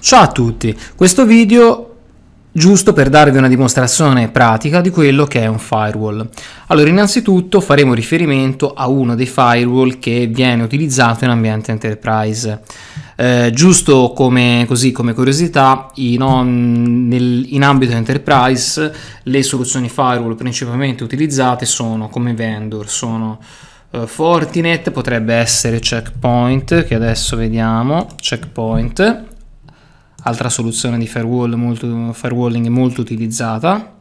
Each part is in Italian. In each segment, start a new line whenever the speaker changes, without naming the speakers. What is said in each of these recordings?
Ciao a tutti, questo video giusto per darvi una dimostrazione pratica di quello che è un firewall. Allora innanzitutto faremo riferimento a uno dei firewall che viene utilizzato in ambiente enterprise. Eh, giusto come, così, come curiosità, in, nel, in ambito enterprise le soluzioni firewall principalmente utilizzate sono come vendor, sono eh, Fortinet potrebbe essere Checkpoint, che adesso vediamo, Checkpoint, altra soluzione di firewall molto, firewalling molto utilizzata.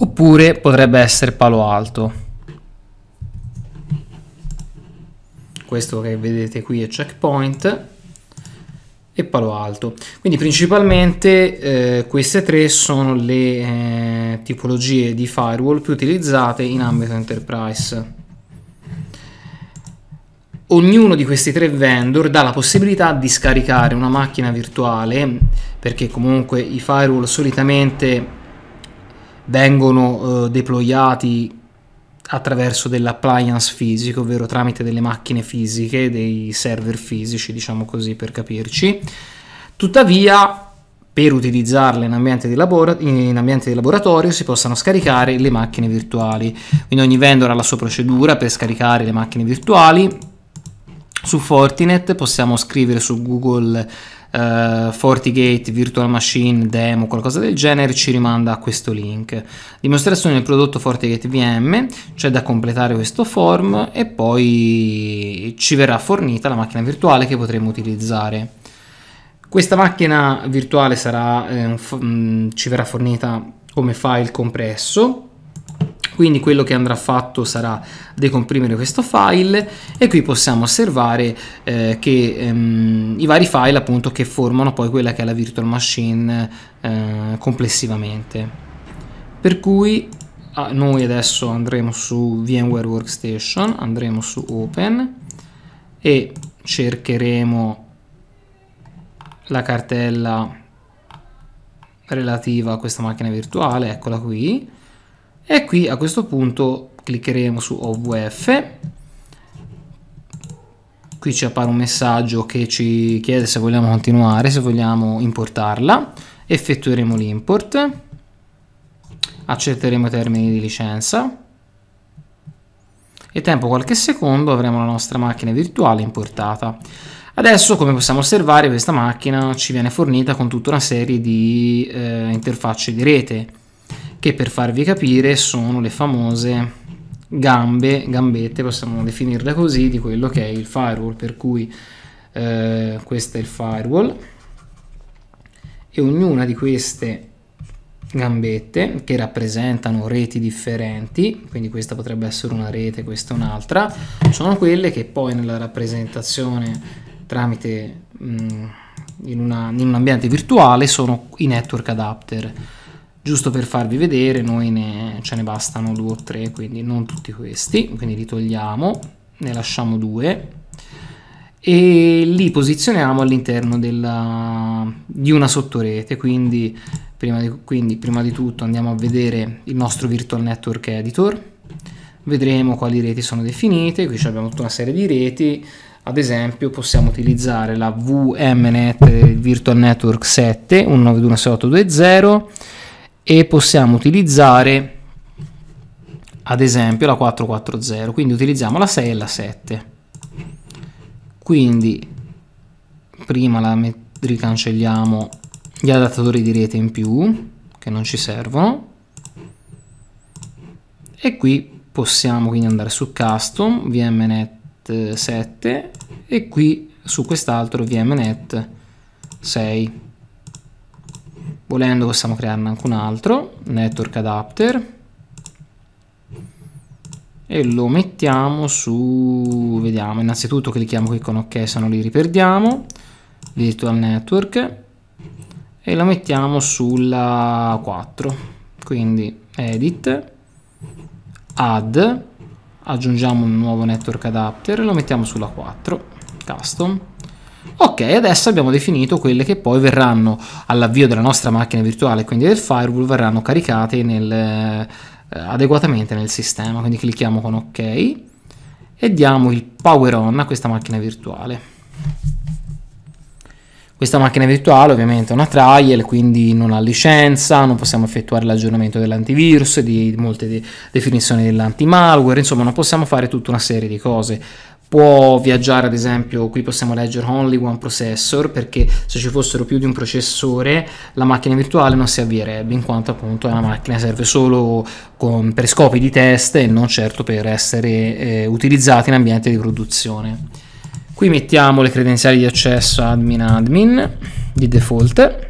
Oppure potrebbe essere Palo Alto. Questo che vedete qui è checkpoint e Palo Alto. Quindi principalmente eh, queste tre sono le eh, tipologie di firewall più utilizzate in ambito enterprise. Ognuno di questi tre vendor dà la possibilità di scaricare una macchina virtuale, perché comunque i firewall solitamente vengono eh, deployati attraverso dell'appliance fisico, ovvero tramite delle macchine fisiche, dei server fisici, diciamo così per capirci. Tuttavia, per utilizzarle in ambiente di, labora in ambiente di laboratorio si possano scaricare le macchine virtuali. Quindi ogni vendor ha la sua procedura per scaricare le macchine virtuali, su Fortinet possiamo scrivere su Google Uh, FortiGate, Virtual Machine, demo, qualcosa del genere, ci rimanda a questo link. Dimostrazione del prodotto FortiGate VM, c'è cioè da completare questo form e poi ci verrà fornita la macchina virtuale che potremo utilizzare. Questa macchina virtuale sarà, eh, mm, ci verrà fornita come file compresso quindi quello che andrà fatto sarà decomprimere questo file e qui possiamo osservare eh, che ehm, i vari file appunto che formano poi quella che è la virtual machine eh, complessivamente. Per cui ah, noi adesso andremo su VMware Workstation, andremo su Open e cercheremo la cartella relativa a questa macchina virtuale, eccola qui, e qui a questo punto cliccheremo su OVF qui ci appare un messaggio che ci chiede se vogliamo continuare se vogliamo importarla effettueremo l'import accetteremo i termini di licenza e tempo qualche secondo avremo la nostra macchina virtuale importata. Adesso come possiamo osservare questa macchina ci viene fornita con tutta una serie di eh, interfacce di rete che per farvi capire sono le famose gambe, gambette, possiamo definirle così, di quello che è il firewall, per cui eh, questo è il firewall e ognuna di queste gambette che rappresentano reti differenti, quindi questa potrebbe essere una rete, questa un'altra, sono quelle che poi nella rappresentazione tramite mh, mm, in, una, in un ambiente virtuale sono i network adapter giusto per farvi vedere noi ne, ce ne bastano due o tre quindi non tutti questi quindi li togliamo ne lasciamo due e li posizioniamo all'interno di una sottorete quindi prima, di, quindi prima di tutto andiamo a vedere il nostro virtual network editor vedremo quali reti sono definite qui abbiamo tutta una serie di reti ad esempio possiamo utilizzare la VMNet Virtual Network 7 192.1.6.8.2.0 e possiamo utilizzare ad esempio la 440 quindi utilizziamo la 6 e la 7 quindi prima la ricancelliamo gli adattatori di rete in più che non ci servono e qui possiamo quindi andare su custom vmnet 7 e qui su quest'altro vmnet 6 volendo possiamo crearne anche un altro network adapter e lo mettiamo su vediamo innanzitutto clicchiamo qui con ok se non li riperdiamo virtual network e lo mettiamo sulla 4 quindi edit add aggiungiamo un nuovo network adapter e lo mettiamo sulla 4 custom Ok, adesso abbiamo definito quelle che poi verranno all'avvio della nostra macchina virtuale, quindi del firewall, verranno caricate nel, eh, adeguatamente nel sistema. Quindi clicchiamo con ok e diamo il power on a questa macchina virtuale. Questa macchina virtuale ovviamente è una trial, quindi non ha licenza, non possiamo effettuare l'aggiornamento dell'antivirus, di molte de definizioni dell'antimalware, insomma non possiamo fare tutta una serie di cose Può viaggiare ad esempio, qui possiamo leggere only one processor perché se ci fossero più di un processore la macchina virtuale non si avvierebbe in quanto appunto è una macchina che serve solo con, per scopi di test e non certo per essere eh, utilizzata in ambiente di produzione. Qui mettiamo le credenziali di accesso admin admin di default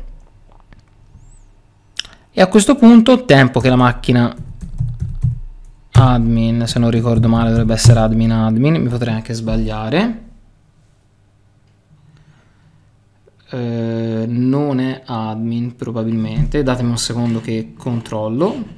e a questo punto tempo che la macchina admin, se non ricordo male dovrebbe essere admin admin, mi potrei anche sbagliare. Eh, non è admin probabilmente, datemi un secondo che controllo.